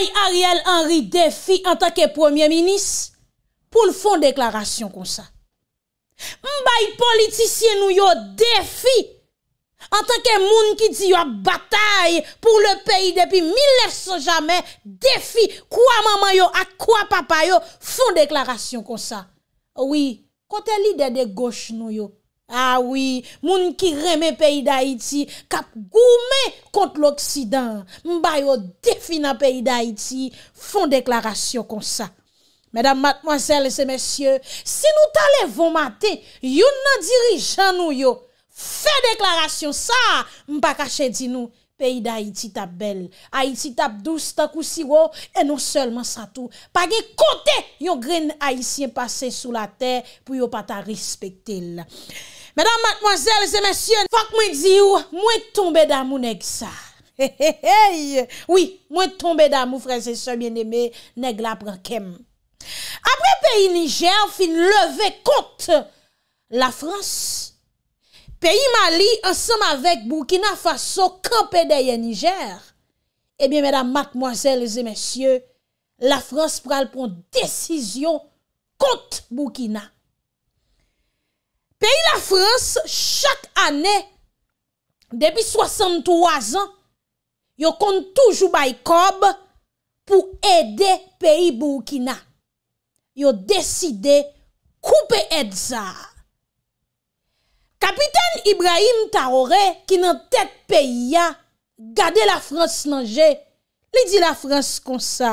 Mbaye Ariel Henry defi an tanke premier minis pou nou fon deklarasyon kon sa. Mbaye politisyen nou yo defi an tanke moun ki di yo batay pou le peyi depi 1900 jamen defi kwa maman yo ak kwa papa yo fon deklarasyon kon sa. Oui, kote lider de gauche nou yo. Awi, ah moun ki reme peyi da iti, kap goume kont l'Oksidan. Mba yo defina peyi da iti, fon deklarasyon kon sa. Medan matmwazel se mesye, si nou tale von mate, yon nan dirijan nou yo, fe deklarasyon sa, mba kache di nou, peyi da iti tap bel. Haiti tap douz takousi wo, e nou selman sa tou. Page kote yo gren haitien pase sou la ter pou yo pata rispektel la. Madame, mademoiselles et messieurs, Fak mwen zi ou, mwen tombe damou neg sa. He he he, oui, mwen tombe damou, frères et soeurs, Mien eme, neg la branquem. Apre peyi Niger fin leve kont la France, Peyi Mali ansam avek boukina faso kampedeye Niger, Ebyen, eh madame, mademoiselles et messieurs, La France pral pon desisyon kont boukina. Peyi la Frans, chak ane, depi 63 an, yo kon toujou bayi kob pou ede peyi boukina. Yo deside koupe edza. Kapiten Ibrahim Taoré, ki nan tet peyi ya, gade la Frans nanje, li di la Frans konsa.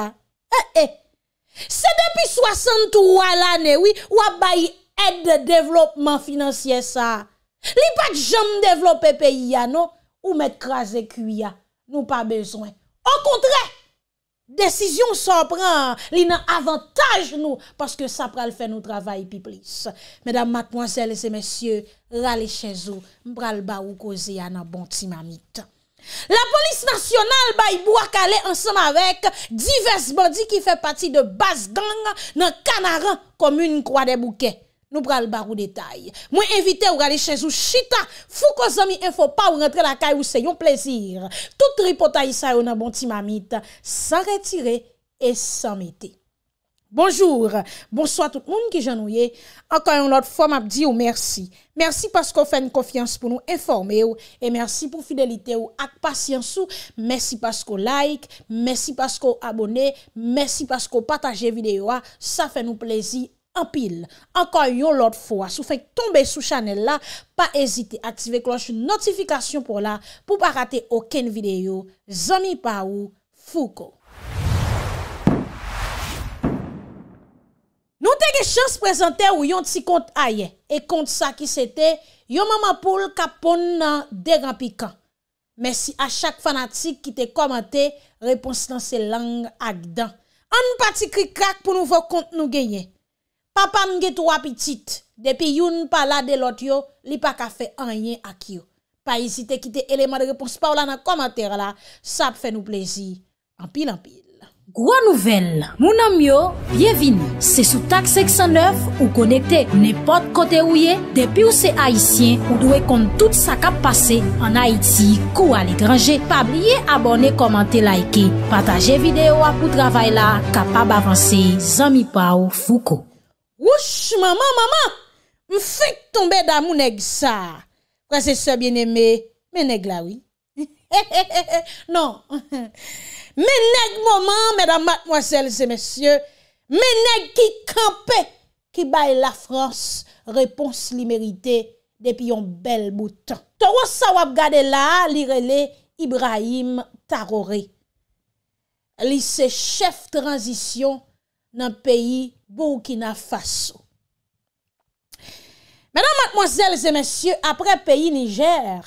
Se depi 63 ane, wabayi Ed de devlopman finansye sa. Li pat jom devloppe peyi ya nou, ou met kraze kuya. Nou pa bezwen. An kontre, desisyon son pran, li nan avantaj nou, paske sa pral fè nou travay pi plis. Medan mat mwansel se monsye, rale chenzo, mbral ba ou koze ya nan bonti mamit. La polis nasyonal bayi bo akale ansan avek, divers bandi ki fè pati de bas gang, nan kanaran komoun kwa de bouke. Nou pral bar ou detay. Mwen evite ou gale chez ou chita. Fou ko zami enfo pa ou rentre la kay ou se yon plezir. Tout ripota yisa ou nan bonti mamit. San retire et san mete. Bonjour. Bonsoit tout moun ki janouye. Anka yon lot fom ap di ou mersi. Mersi pasko fèn kofyans pou nou informe ou. E mersi pou fidelite ou ak pasyans ou. Mersi pasko like. Mersi pasko abone. Mersi pasko pataje videyo a. Sa fè nou plezir. Anpil, anka yon lot fwa, sou fèk tombe sou chanel la, pa ezite aktive kloche notifikasyon pou la pou pa rate oken videyo. Zoni pa ou, fou ko. Nou te ge chans prezante ou yon ti kont a ye, e kont sa ki se te, yon mama pou l ka pon nan deran pi kan. Mersi a chak fanatik ki te komante, repons nan se lang ak dan. An nou pa ti krik krak pou nou vò kont nou genye. Pa pa nge tou apitit, depi youn pa la de lot yo, li pa ka fe anyen ak yo. Pa esite kite eleman de repons pa ou la nan komater la, sap fe nou plezi, anpil anpil. Gwa nouvel, mounan myo, bienvin, se sou tak 609 ou konekte nipot kote ou ye, depi ou se Haitien ou dwe kont tout sa kap pase, an Haiti, kou al ekranje, pa blye abone, komante, laike, pataje videyo apou travay la, kapab avanse, zami pa ou fuko. Woush, maman, maman, mfèk tombe da mounèk sa. Kwa se se bienemè, mènèk la wè. Non, mènèk maman, mèdam matmoasèl se mèsyè, mènèk ki kampe ki baye la Frans, repons li merite depi yon bel boutan. Torosawap gade la, li rele Ibrahim Tarore. Li se chef transition nan peyi Bou ki na fasou. Mèdame, matmozèles et mèsyè, apre peyi Niger,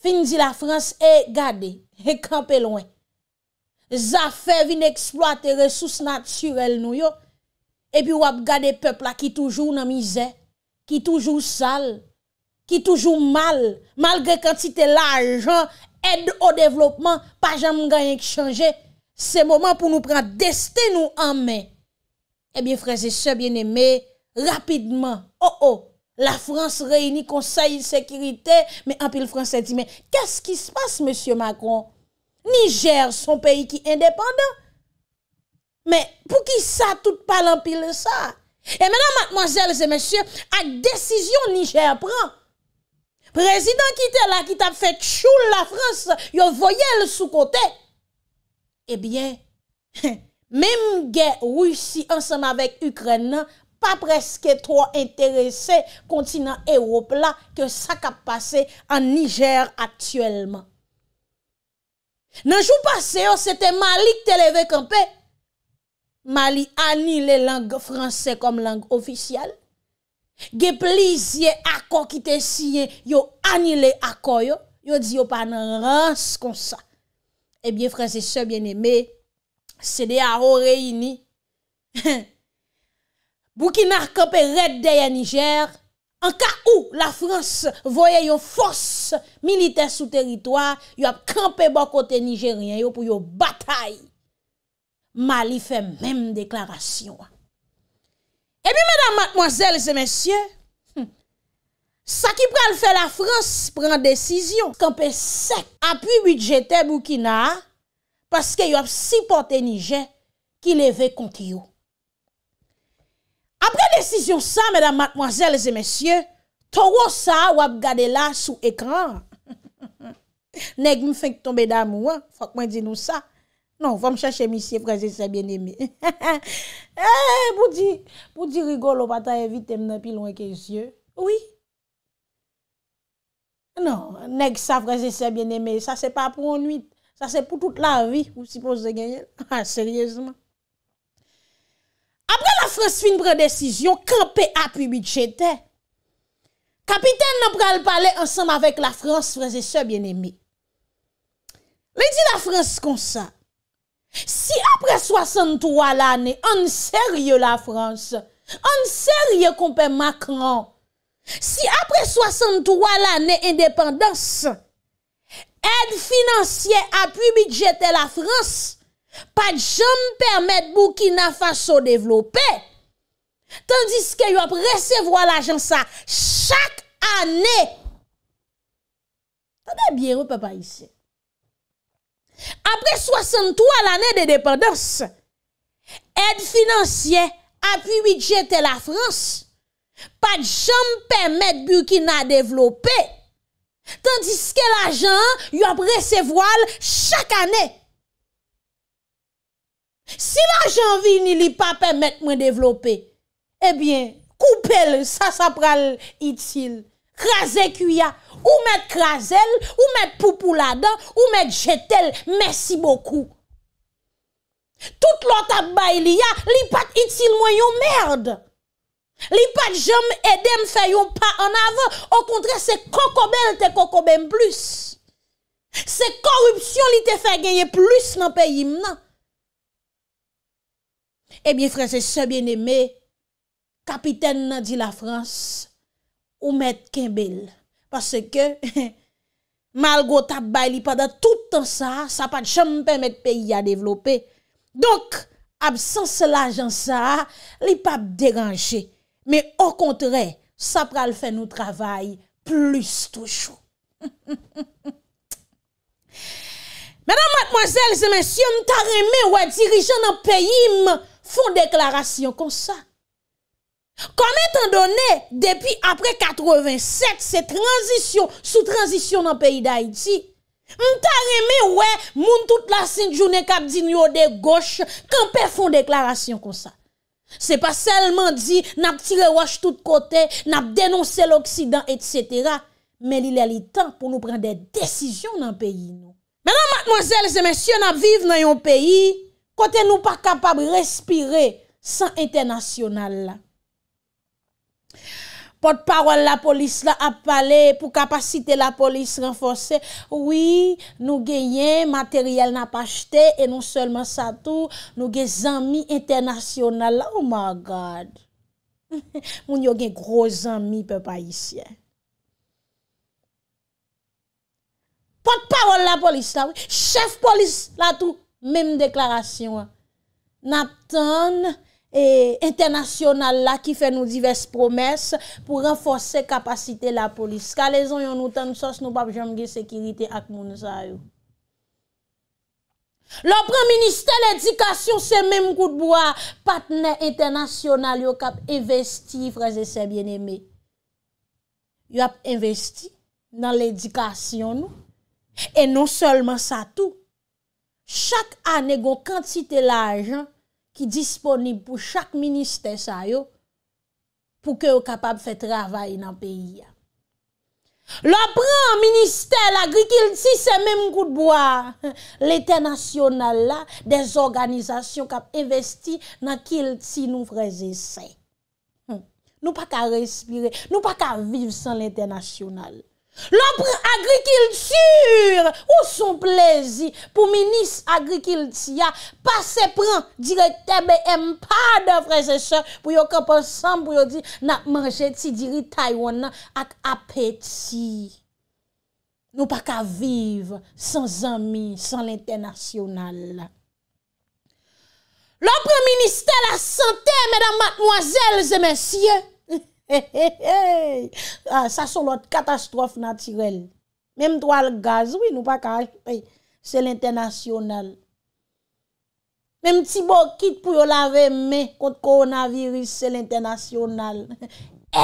fin di la France, e eh, gade, e eh, kampe loin. Zafè vin eksploate resous natyrel nou yo, e bi wap gade pepla ki toujou nan mizè, ki toujou sal, ki toujou mal, malgre kantite la ajan, ed o devlopman, pa jam ganyen ki chanje, se mouman pou nou pran destè nou anmen. Eh bien, frères et sœurs bien-aimés, rapidement, oh oh, la France réunit conseil de sécurité, mais en pile français dit, mais qu'est-ce qui se passe, monsieur Macron? Niger, son pays qui est indépendant. Mais pour qui ça, tout parle en pile ça? Et maintenant, mademoiselles et messieurs, à décision Niger prend, président qui était là, qui t'a fait chou la France, il voyait le sous-côté. Eh bien, Mem gen Roussi ansanm avek Ukren nan, pa preske tro interese kontinant Europe la ke sak ap pase an Niger aktuelman. Nan jou pase yo, sete Mali ke te levek anpe, Mali ani le lang franse kom lang ofisyal, gen plizye akon ki te siye, yo ani le akon yo, yo di yo pa nan rans kon sa. Ebyen eh franse se bien eme, Se de a ho reyini, boukina kante redde ya Niger, an ka ou la Frans voye yo fos milite sou teritwa, yo kante bo kote Nigerien yo pou yo batay, mali fe menm deklarasyon. E bi menam matmozel se mensyen, sa ki pral fe la Frans pran desisyon, kante se apu bidjeten boukina, paske yo ap si pote nije ki leve konti yo. Apre desisyon sa, mèdam, mackmwazèl, zè mèsyè, to wò sa wap gade la sou ekran. Nèk mwen fèk tombe dam wè, fòk mwen di nou sa. Non, vòm chache misye fraze se bien emè. Pou di rigolo pata evite mnen pi lwen ke zye. Oui. Non, nèk sa fraze se bien emè, sa se pa pou anuit. c'est pour toute la vie, vous supposez gagner. Ah, sérieusement. Après la France fin prend décision, camper appui budgétaire. Capitaine n'a pas parler ensemble avec la France, frères et sœurs bien-aimés. Mais dit la France comme ça. Si après 63 l'année, en sérieux la France, en sérieux qu'on Macron, si après 63 l'année indépendance, Ed finansye apu bidjetel la Frans Pat jom permet bou ki na faso devlopè Tandis ke yo ap resevwa l'ajansa chak anè Ape biye ou pepa isye? Ape 63 l'anè de depados Ed finansye apu bidjetel la Frans Pat jom permet bou ki na devlopè Tandis ke la jan yon prese voal chak anè. Si la jan vi ni li pa pèmèt mwen devlopè, ebyen, koupe lè, sa sa pral itil. Krasè kou ya, ou mèt krasè lè, ou mèt poupou lè dè, ou mèt jetè lè, mèsi bokou. Tout lò tak bay li ya, li pat itil mwen yon mèrdè. Li pat jom edem fè yon pa an avan O kontre se koko bel te koko bem plus Se korupsyon li te fè genye plus nan peyi mnan Ebyen eh frese se bien eme Kapiten nan di la frans Ou met kembel Pase ke Malgo tabay li pat da toutan sa Sa pat jom pe met peyi ya devlope Donk absense la jan sa Li pat deranje Me o kontre, sa pral fè nou travay plus toujou. Mèdam matmozèl, zè mèsyon, m'ta remè wè dirijan nan peyi m foun deklarasyon kon sa. Kon etan donè, depi apre 87, se tranjisyon, sou tranjisyon nan peyi d'Haïti, m'ta remè wè moun tout la sinjounen kap di nou o dek goch, kon pey foun deklarasyon kon sa. Se pa selman di nap tire waj tout kote, nap denonse l'Oksidan, et cetera, men li lè li tan pou nou pren de desisyon nan peyi nou. Menan, matmozèl, se men syon nap vive nan yon peyi, kote nou pa kapab respire san internasyonal la. Moun. Porte-parole la polis la ap pale pou kapasite la polis renfonse. Oui, nou gen yen materyel na pa chete. E nou selman sa tou, nou gen zami internasyonal la. Oh my God! Moun yo gen groz zami pe pa isye. Porte-parole la polis la. Chef polis la tou. Mem deklarasyon. Naptan. E internasyonal la ki fe nou divers promes pou renfose kapasite la polis. Kalezon yon nou tanousos nou bab jom ge sekirite ak moun sa yo. Lopre minister l'edikasyon se men mkout bo a patne internasyonal yo kap investi fraze se bien eme. Yo ap investi nan l'edikasyon nou e non solman sa tou. Chak ane gon kantite la ajan Ki disponib pou chak ministè sa yo pou ke yo kapab fè travay nan peyi ya. Lo pran ministè l'agri ki l'ti se mèm gout boya. L'inter-nasyonal la, des organizasyon kap investi nan ki l'ti nou freze se. Hm. Nou pa ka respire, nou pa ka vive san l'inter-nasyonal la. Lopre agrikilture ou son plezi pou minis agrikiltia pa se pran dire tebe empa devre se se pou yo kap ansan pou yo di na manje ti diri taiwana ak apeti. Nou pa ka vive san zami, san l'internasyonal. Lopre minister la sante, medan matmoazel, zemensye, Ehehe, sa ah, son lot katastrofe natirel Mem to al gaz, oui nou pa ka, se l'internasyonal Mem ti bo kit pou yo lave me kont koronavirus, se l'internasyonal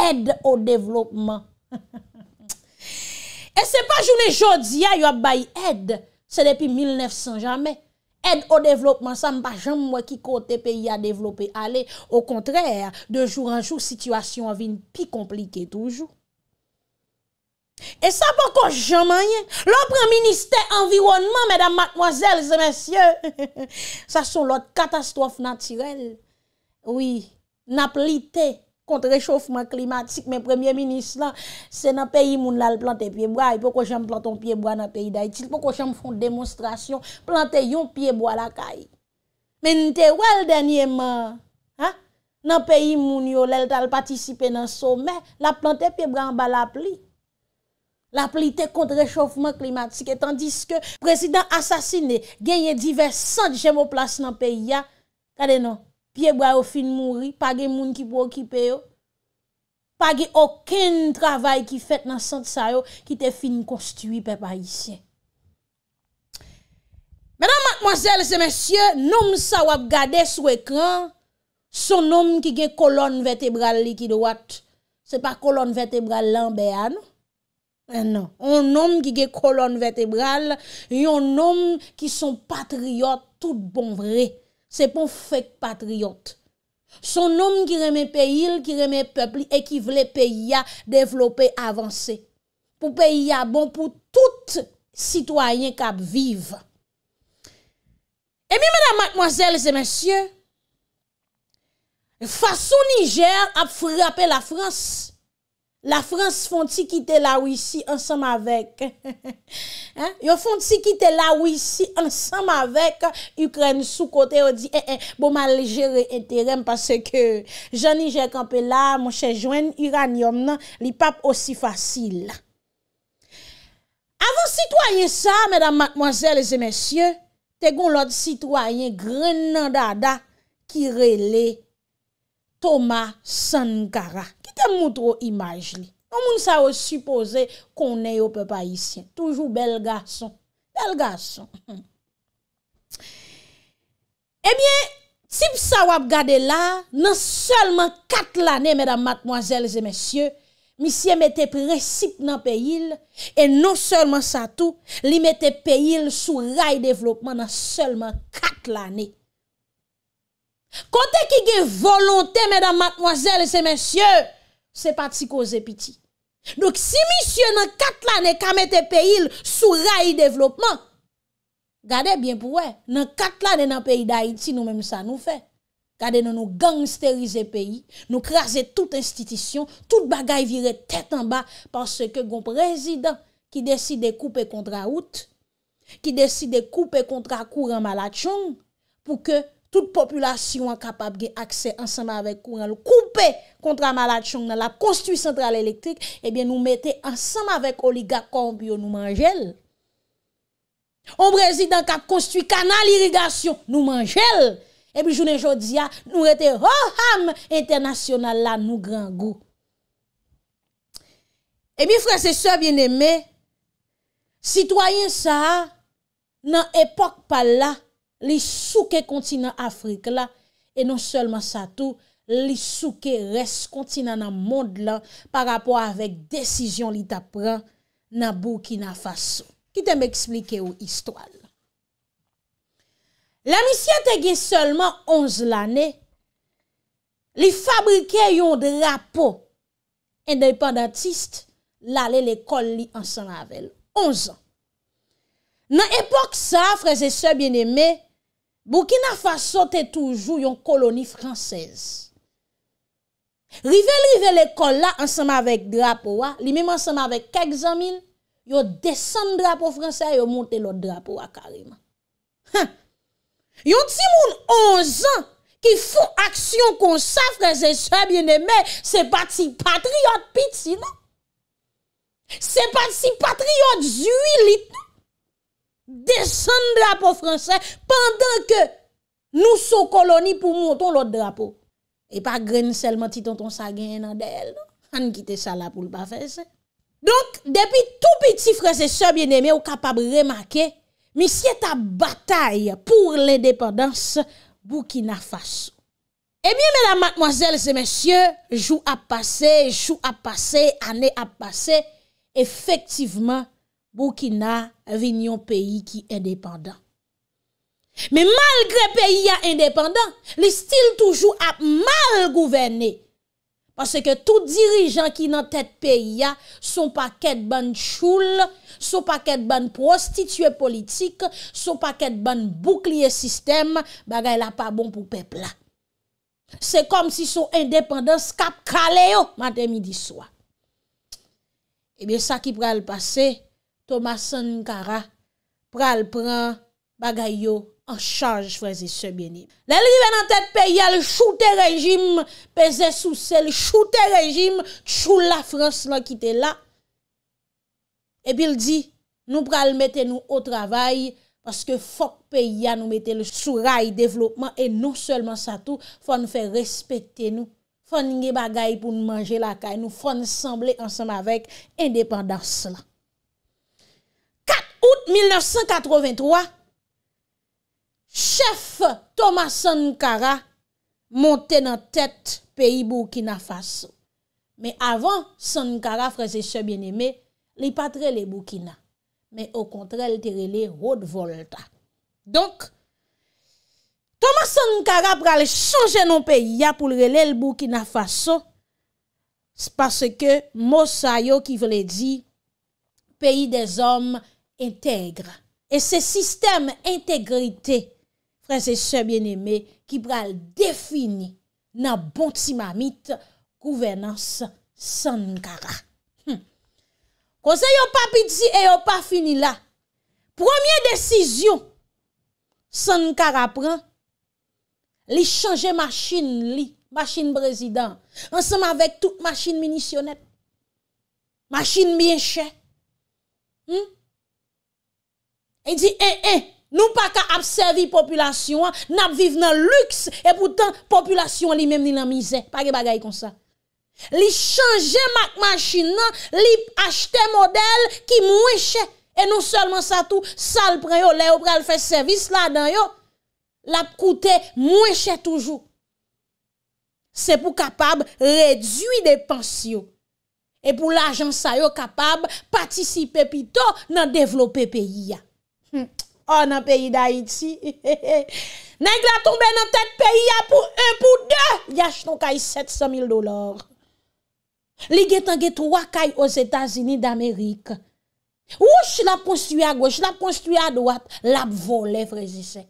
Ed o devlopman E se pa jouni jodi ya yo ap bay ed, se depi 1900 jamè Ed o devlopman sa mba jom mwen ki kote peyi a devloppe ale. O kontrèr, de joun an joun, situasyon avin pi komplike toujou. E sa bako jomanyen, lopre minister environnement, mèdam matmozèl, zè mèsyè, sa son lot katastrofe natyrel. Oui, na plité. kontre-rechofman klimatik. Men premye minis lan, se nan peyi moun lal plante piye mwa, pou ko jem planton piye mwa nan peyi da itil, pou ko jem fon demonstrasyon, plante yon piye mwa lakay. Men te wè l denye man, nan peyi moun yo lal tal patisipe nan somè, la plante piye mwa anba la pli. La pli te kontre-rechofman klimatik, etan diske, prezident asasine genye diversant jem o plas nan peyi ya, kade nou? Piye bra yo fin mounri, pa ge moun ki pou okipe yo. Pa ge oken travay ki fet nan sant sa yo, ki te fin konstui pe pa isye. Mèdan matmozèl se mèsyè, noum sa wap gade sou ekran, son noum ki ge kolon vetebral li ki do wate. Se pa kolon vetebral lan be an. Ah, non? E eh, nan, on noum ki ge kolon vetebral, yon noum ki son patriot tout bon vreye. Se pou fwek patriyot. Son om ki reme peyil, ki reme pepli, e ki vle peyya devlope avanse. Pou peyya bon pou tout sitwayen kap vive. E mi, madame, mademoiselles et messieurs, fason Niger ap frappe la France. La Frans fon ti kite la ou isi ansam avek. Yo fon ti kite la ou isi ansam avek. Ukren sou kote ou di, e, eh, e, eh, bo mal jere interen pase ke Jani Jekampela, Monshejwen, Uranium nan, li pap osi fasil. Avon sitwayen sa, medan matmoazel e zemesye, te gon lot sitwayen gren nan dada kirele Toma Sankara. moutro imaj li. Moun sa wap suppose konen yo pe pa isyen. Toujou bel gason. Bel gason. Ebyen, eh sip sa wap gade la, nan selman kat lanen mèdam matmwazèl zè mèsyè, misye mète pre sip nan pe yil e non selman sa tou li mète pe yil sou ray devlopman nan selman kat lanen. Kote ki ge volontè mèdam matmwazèl zè mèsyè, Se pa ti koze piti. Dok si misye nan kat la ne kamete peyil sou rayi devlopman, gade bien pou we, nan kat la de nan peyil da Haiti nou menm sa nou fe. Gade nan nou gangsterize peyil, nou kraser tout institisyon, tout bagay viret tèt an ba, panse ke goun prezident ki deside koupe kontra out, ki deside koupe kontra kouran malachon, pou ke... tout populasyon akapab ge akse ansama vek kouran lou, koupe kontra malat chong nan la konstuit sentral elektrik, ebyen eh nou mette ansama vek oliga kambyo nou manjel. Ou brezi dan kap konstuit kanal irigasyon nou manjel, ebyen eh jounen jodia nou rete ho ham internasyon nan la nou gran go. Ebyen eh franse se vye ne me, sitwayen sa nan epok pal la, li souke konti nan Afrika la, e non selman sa tou, li souke res konti nan nan moun la, par apwa avek desisyon li ta pran, nan bou ki nan fason. Ki te m eksplike ou histwal. La misyate gen selman 11 lane, li fabrike yon drapo, independentiste, la le le kol li ansan avel. 11 an. Nan epok sa, freze se bien eme, Bwokina fwa sote toujou yon koloni fransez. Rive l'rive l'ekol la ansanm avèk drapo wak, li mèm ansanm avèk kèk zamin, yo desenm drapo fransez yo monte lò drapo wak karima. Ha! Yon ti moun onzan ki foun aksyon kon safre, zè e sè biene mè, se pati patriot piti nan? Se pati patriot zui lit nan? Desen drapo fransè, pandan ke nou sou koloni pou monton lot drapo. E pa gren selman titon ton sa gen nan del. An kite sa la pou l'pa fese. Donk, depi tou piti fransè, se bien eme ou kapab remake, misye ta batay pou l'independans, bou ki na fase. Ebyen, mèdame, mwazel, se mèsyè, jou ap pase, jou ap pase, anè ap pase, efektiveman, Boukina, vinyon peyi ki endependant. Me malgre peyi ya endependant, li stil toujou ap mal gouvene. Pase ke tou dirijan ki nan tet peyi ya, sou pa ket ban choul, sou pa ket ban prostitue politik, sou pa ket ban boukliye sistem, bagay la pa bon pou pepla. Se kom si sou endependant, skap kale yo, matè mi diswa. Ebyen eh sa ki pral pase, Thomas Sankara pral pran bagay yo an chanj fwese se bjeni. Lè li ven an tèt pe yal choute rejim pe zè sou sel choute rejim chou la Frans la ki te non la. E bil di nou pral mette nou o travay paske fok pe yal nou mette sou ray devlopman e nou selman sa tou fwene fè respette nou fwene nge bagay pou nou manje la kaj nou fwene semble ansan avèk indépendans la. 1983, chef Thomas Sankara monte nan tèt peyi Burkina Faso. Me avan Sankara, frezeche bieneme, li patre le Burkina, me o kontrel te rele road volta. Donk, Thomas Sankara prale chanje nan peyi ya pou rele le Burkina Faso, se passe ke mou sayo ki vle di peyi de zombe E se sistem integrite, prese se bien eme, ki pral defini nan bonti mamit, kouvenans Sankara. Kose yo pa piti, yo pa fini la. Premier desisyon, Sankara pran, li chanje maschine li, maschine brezidant, ansenman vek tout maschine minisyonet, maschine miyeche, hı? E di, en, en, nou pa ka ap servi populasyon an, nap vive nan luks, e poutan populasyon li menm ni nan mize. Pa ge bagay kon sa. Li chanje mak machin nan, li achte model ki mwenche. E nou solman sa tou, sa l preyo, leyo preyo fè servis la dan yo, lap koute mwenche toujou. Se pou kapab redwi de pensyo. E pou la jan sa yo kapab patisipe pito nan devlope peyi ya. Hmm. On oh, an peyi da iti Negla tombe nan tet peyi Ya pou un pou de Yash non kay 700 mil dolar Li getan getou wakay Oz Etazini damerik Ou ch la ponstuy a goch La ponstuy a doat La pou voler frejise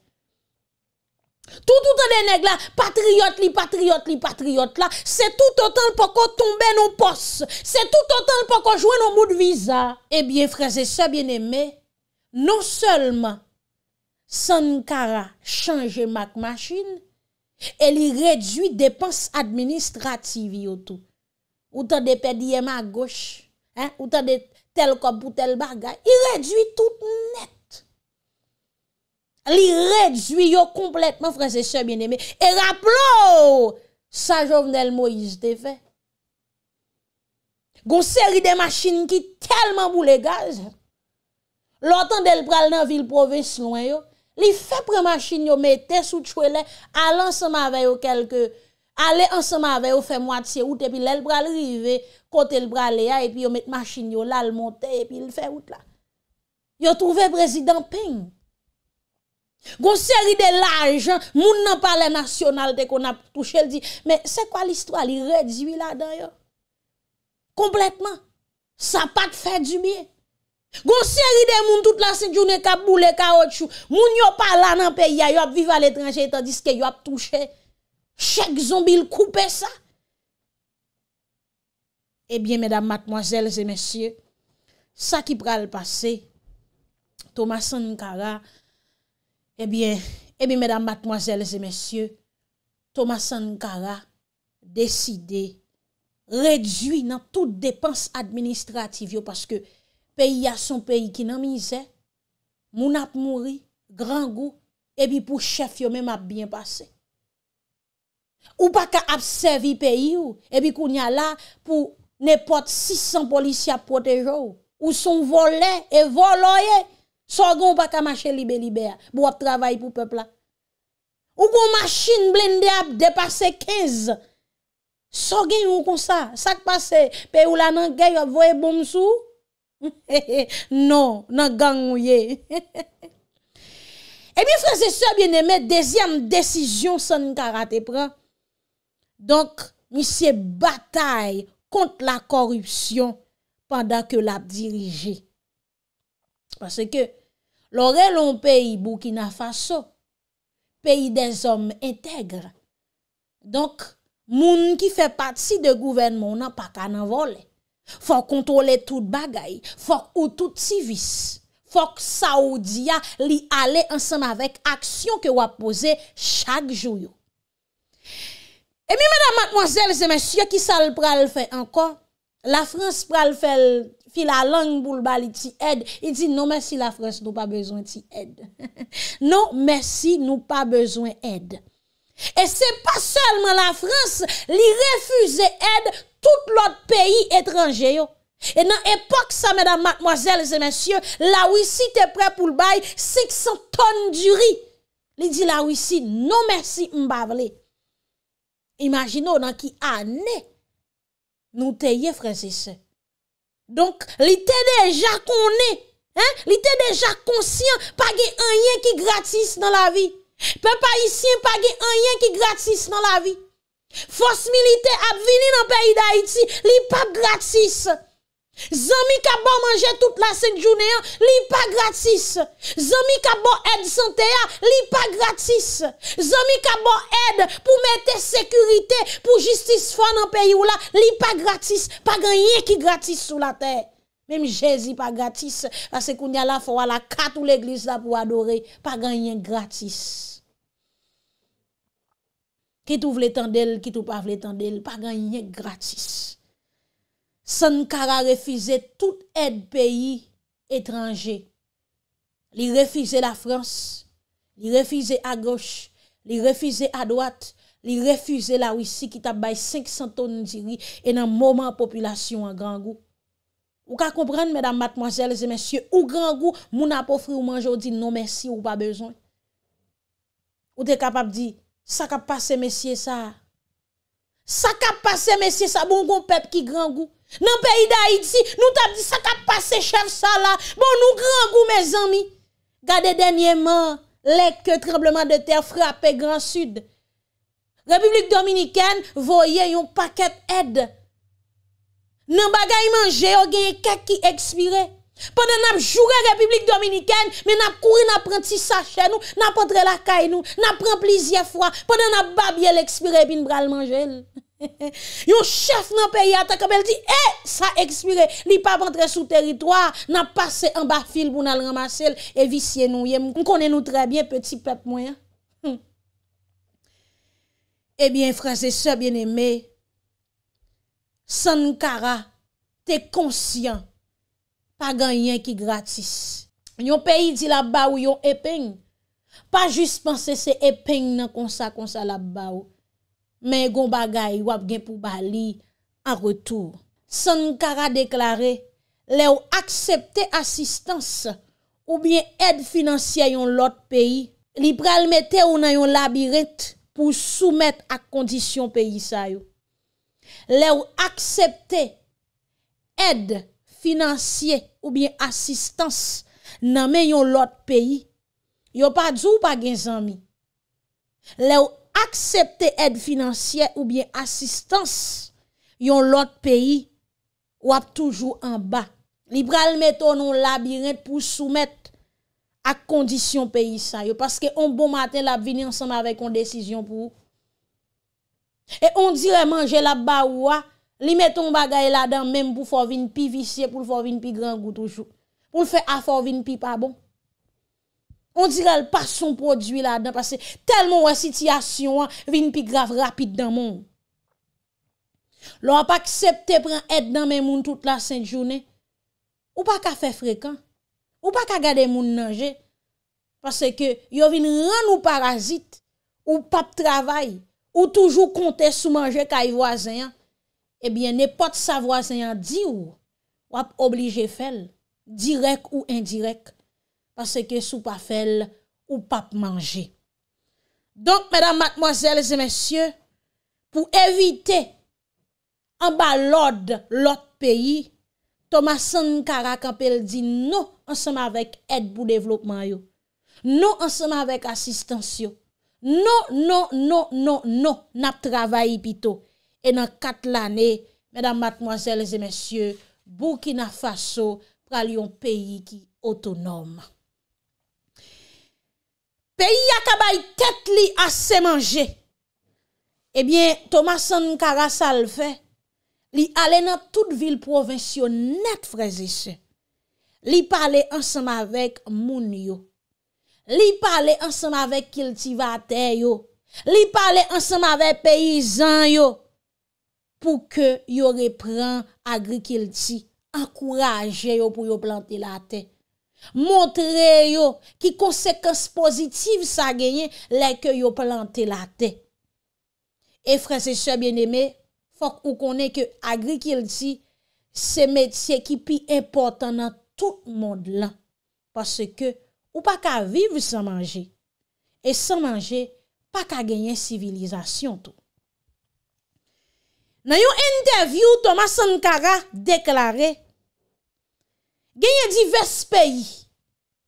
Toutoutan de negla Patriot li patriot li patriot la Se toutotan l poko tombe nou pos Se toutotan l poko jwen nou moud viza Ebyen eh frejise se bien eme Non selman Sankara chanje mak machine E li redwi depans administrativ yo tout Ou ta de pedi yema goch Ou ta de tel kop ou tel bagay I redwi tout net Li redwi yo kompletman franse se bineme E raplo sa jovnel Moise te fe Gon seri de machine ki telman bou le gaz Loutan del pral nan vil provins loun yo, li fepre machin yo mette sou tchwe le, ale ansama ave yo kelke, ale ansama ave yo fe mwatsye ou te pi lel pral rive, kote l pral le a, e pi yo mette machin yo lal monte, e pi lfe ou tla. Yo trouve prezident ping. Gon seri de laj, moun nan pale nasyonal te kon ap touche l di, me se kwa l istwa li redziwi la dan yo? Kompletman, sa pat fe du miye. Gon seri de moun tout la sejoune ka boule ka otchou, moun yo pa la nan pe ya yo ap vive al etranje tandis ke yo ap touche chek zon bil koupe sa Ebyen eh medan matmoazel zemesye sa ki pral pase Thomas Sankara Ebyen eh Ebyen eh medan matmoazel zemesye Thomas Sankara deside redwi nan tout depans administrativ yo paske peyi a son peyi ki nan mizè, moun ap mouri, gran gou, ebi pou chef yo mèm ap byen pase. Ou pa ka ap sevi peyi yo, ebi kou nya la, pou ne pot 600 polisya pote yo, ou son vole, e vole oye, sogon ou pa ka mache libe-libe, bo ap travay pou pepla. Ou kon machine blinde ap, depase 15, sogon ou kon sa, sak pase, peyi ou la nan gey ap voye bom sou, ou, Non, nan gang ou ye E eh mi fraze sa, biye ne met Dezyam desisyon sa ni karate pra Donk Mi se batay Kont la korupsyon Padak yo la dirije Pase ke Lore lon peyi bou ki na faso Peyi de zom Integre Donk, moun ki fe pati De gouvenmon nan pa kan avole Fòk kontrole tout bagay, fòk ou tout sivis, fòk saoudiya li ale ansem avèk aksyon ke wap pose chak jouyo. E mi mèdam matmozèl, zè mèsyè ki sal pral fè ankon, la Frans pral fè fi la lang boulbali ti ed, i di nou mèsi la Frans nou pa bezwen ti ed. Nou mèsi nou pa bezwen ed. E se pa sèlman la Frans li refuze ed... Tout l'ot peyi etranje yo. E nan epok sa, madame, mademoiselles et messieurs, la wisi te pre pou l'bay 600 tonne di ri. Li di la wisi, nou mersi mbav li. Imagino nan ki ane nou te ye fransese. Donk li te deja konne, li te deja konsyen pa ge anye ki gratis nan la vi. Pe pa isyen pa ge anye ki gratis nan la vi. Force militaire a vini pays pays pays d'Haïti, li pa gratis. Zami ka bon mangé toute la Sainte journée, li pa gratis. Zami ka bon aide santé, li pa gratis. Zami ka bon aide pour mettre sécurité, pour justice fort nan pays ou là, li pa gratis. Pa qui ki gratis sur la terre Même Jésus pas gratis. Parce qu'on y a la foi la carte ou l'église là pour adorer. Pas gagner gratis. ki tou vle tan del, ki tou pa vle tan del, pa gan nye gratis. Sankara refize tout ed peyi etranje. Li refize la France, li refize a gauche, li refize a droite, li refize la Ouissi ki tabay 500 ton diri en an mouman populasyon an gangou. Ou ka komprende, mèdam matmojèles et mèsyè, ou gangou moun apofri ou manjò di non mèsy ou pa bezon. Ou te kapap di, Sak ap pase mesye sa. Sak ap pase mesye sa, bon kon pep ki gran gou. Nan peyi de Haiti, nou tap di sak ap pase chef sa la, bon nou gran gou me zan mi. Gade denye man, lek ke trembleman de ter frape gran sud. Republik Dominikane voye yon paket ed. Nan bagay manje, ogeye kak ki ekspire. Pwede nan ap jure republik dominiken Men ap kouri nan ap renti sa chen nou Nan ap rentre la kay nou Nan ap rent plizye fwa Pwede nan ap bab yel ekspire bin bral manjel Yon chef nan peryata Kom el di, e, eh, sa ekspire Li pa rentre sou teritwa Nan ap pase an ba fil pou nan remasel E visye nou yem Mkone nou trebyen, peti pep mwen Ebyen franse, se bien eme hmm. eh Sankara, te konsyen pa ganyen ki gratis. Yon peyi di la baw yon epeng, pa jist pense se epeng nan konsa konsa la baw, men yon bagay wap gen pou bali an retou. Sankara deklare, le ou aksepte asistans ou bien ed financia yon lot peyi, li pralmete ou nan yon labirent pou soumet ak kondisyon peyi sayo. Le ou aksepte ed financia oubyen asistans nanmen yon lot peyi, yo pa djou pa gen zami. Le ou aksepte ed finansyen oubyen asistans yon lot peyi wap toujou an ba. Libral meton nou labirent pou soumet ak kondisyon peyi sa yo, paske on bon maten lab vini ansanm avek kon desisyon pou. E on dire manje lab ba wwa Li meton bagay la dan mèm pou fò vin pi visye, pou fò vin pi gran goutoujou. Pou l'fè a fò vin pi pa bon. On dirè l'pason prodwi la dan, pasè tel moun wè sityasyon an, vin pi grav rapit dan moun. Lò a pa ksepte pran et nan mè moun tout la sènt jounè. Ou pa ka fè frekan. Ou pa ka gade moun nanje. Pasè ke yo vin ran ou parazit, ou pap travay, ou toujou kontè sou manje kaj vwazen an. Ebyen, ne pot sa voisen yon di ou, wap oblige fel, direk ou indirek, pase ke sou pa fel ou pap manje. Donk, mèdam, matmoazèl, zè mèsyè, pou evite anba lòd lòt peyi, Thomas Sankara kapèl di nou ansèm avèk ed pou devlopman yo, nou ansèm avèk asistans yo, nou, nou, nou, nou, nou, nap travayi pito. E nan kat l'anè, mèdam matmoazèl lèzè mèsyè, bou ki nan fasyo pral yon peyi ki otonom. Peyi akabay tèt li asè manjè, ebyen eh Thomas Sankara sal fè, li alè nan tout vil provensyon net frezise. Li pale ansam avèk moun yo, li pale ansam avèk kiltivatè yo, li pale ansam avèk peyizan yo, pou ke yo repran agri-kilti, akouraje yo pou yo plante la te. Montre yo ki konsekans pozitiv sa genye leke yo plante la te. E franse se bieneme, fok ou konen ke agri-kilti, se metye ki pi importan nan tout moun lan. Paske ou pa ka vive san manje, e san manje, pa ka genye sivilizasyon tou. Nan yon interview Thomas Sankara deklare, genye divers peyi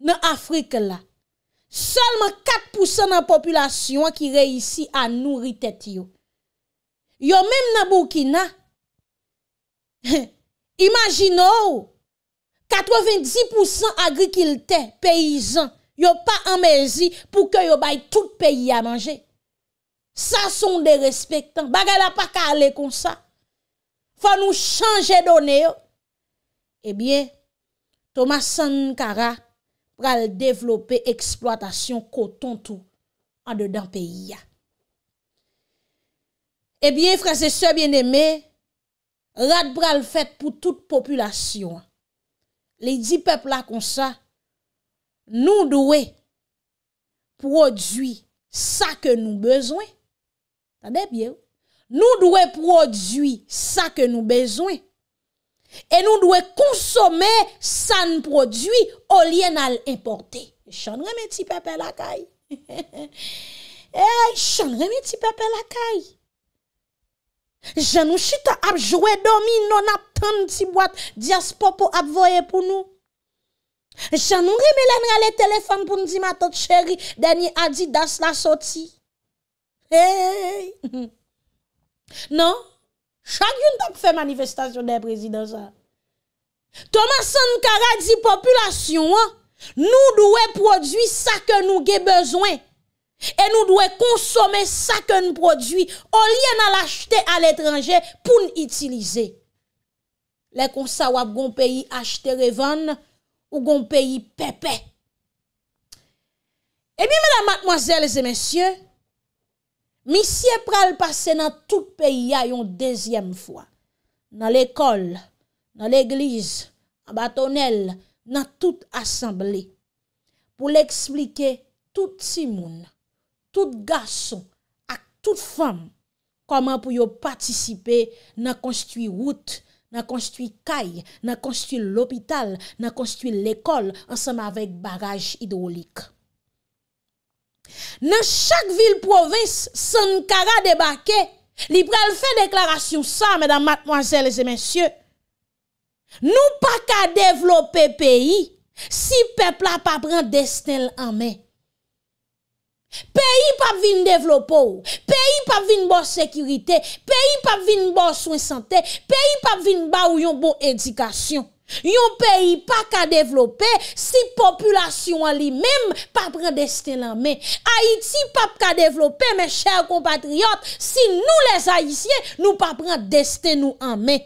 nan Afrike la, solman 4% nan populasyon ki reysi a nouri tet yo. Yo menm nan Burkina, imagino, 90% agrikilte, peyizan, yo pa amezi pou ke yo bay tout peyi a manje. Sa son de respectan. Bagal apak ale konsa. Fa nou chanje donen yo. E eh bie, Thomas Sankara pral devlope eksploatasyon koton tou an de dan peyi ya. E eh bie, frase se bieneme, rat pral fet pou tout populasyon. Le di pepla konsa, nou dowe prodwi sa ke nou bezwen. Nou dwe prodwi sa ke nou bezwen. E nou dwe konsome san prodwi olye nan l'importe. E chan reme ti pepe lakay? E eh, chan reme ti pepe lakay? Je nou chita ap jwe domi non ap tan ti boat di aspo pou ap voye pou nou? E chan reme lenre ale telefon pou ndi ma tot cheri deni adi das la soti? Non, chak yon tap fè manifestasyon den prezidansan. Thomas Sankara di populasyon an, nou dwe prodwi sa ke nou ge bezwen. E nou dwe konsome sa ke nou prodwi, olye nan l'achete al etranje pou n'utilize. Lè konsawap goun peyi achete revan ou goun peyi pepe. E mi mèdame, mèdame, mèdame, mèdame, Mi siye pral pase nan tout peyi ya yon dezyem fwa, nan l'ekol, nan l'egliz, nan batonel, nan tout asemble, pou l'eksplike tout simoun, tout gason, ak tout fam, koman pou yo patisipe nan konstwi wout, nan konstwi kay, nan konstwi l'opital, nan konstwi l'ekol ansama vek baraj idolik. Nè chak vil provins, soun kara debake, li prel fè deklarasyon sa, mèdam matmwazèl e zè mèsyè, nou pa ka devlopè peyi, si pepla pa pran destel anmen. Peyi pa vin devlopo, peyi pa vin bo sekirite, peyi pa vin bo souen sante, peyi pa vin ba ou yon bo edikasyon. Yon pays pas qu'à développer si population en même pas prend destin en main. Haïti pas qu'à développer mes chers compatriotes si nous les haïtiens nous pas prendre destin nous en main.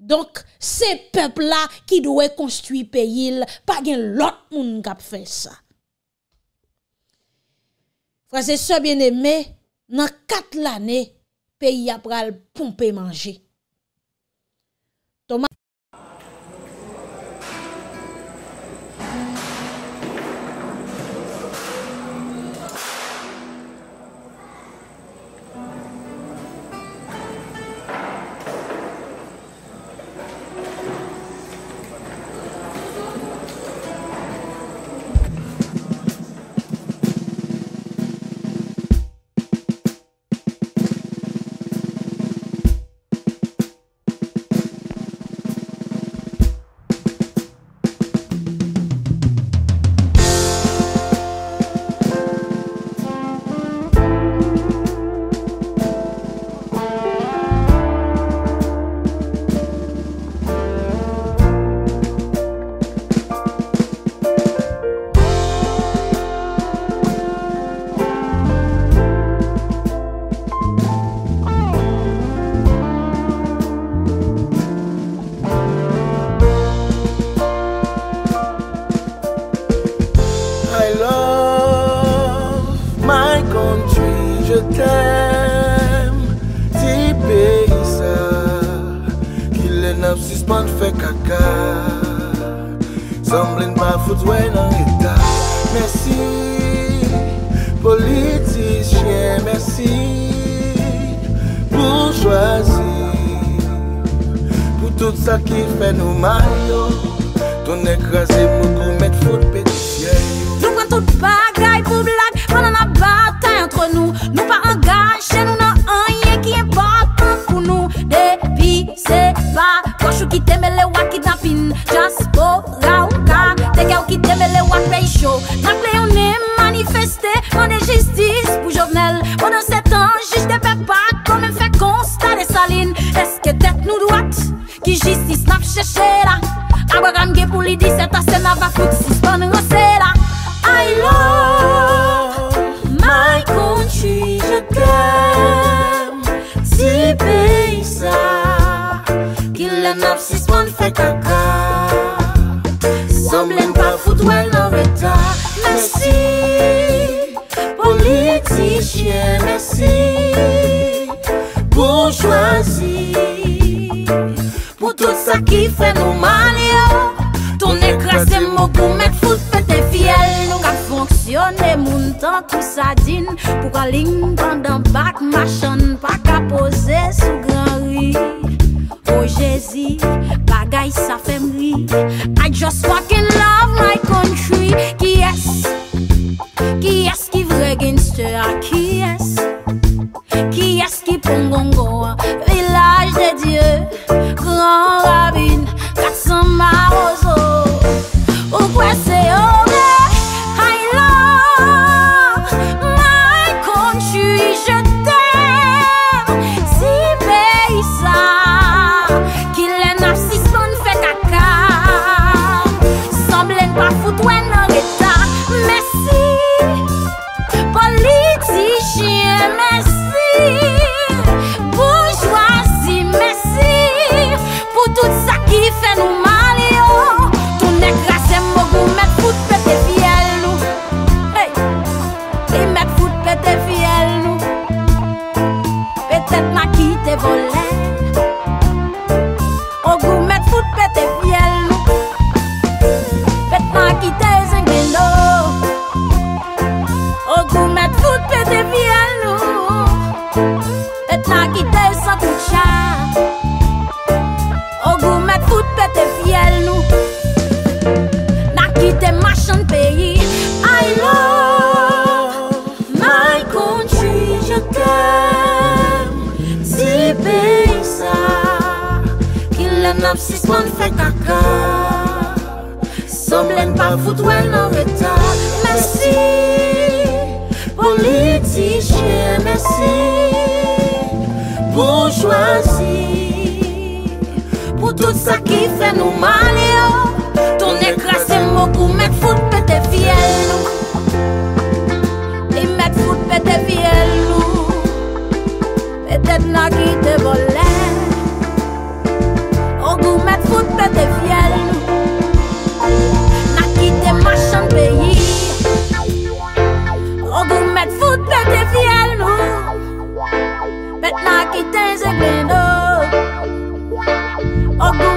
Donc ces peuples là qui doit construire pays pas gen l'autre monde qui fait ça. Frères c'est bien aimé dans quatre l'année, pays a pral pomper manger. just walking Ou chan Ogou met kout pe te fiel nou Na kite machan peyi I love My country Je tem Ti peyi sa Ki len ap sispon fe kaka Som len pa fout wè nan reta Mersi Politi chen Mersi ici Pour tout ça qui fait nous mal Ton écrasé mon goût mettre foot pété fiel Et mettre foot pété fiel Peut-être n'a qui te On goût mettre foot pété fiel N'a qui te marchand pays On met mettre foot tes fiel Nakitenze ngeno Ogu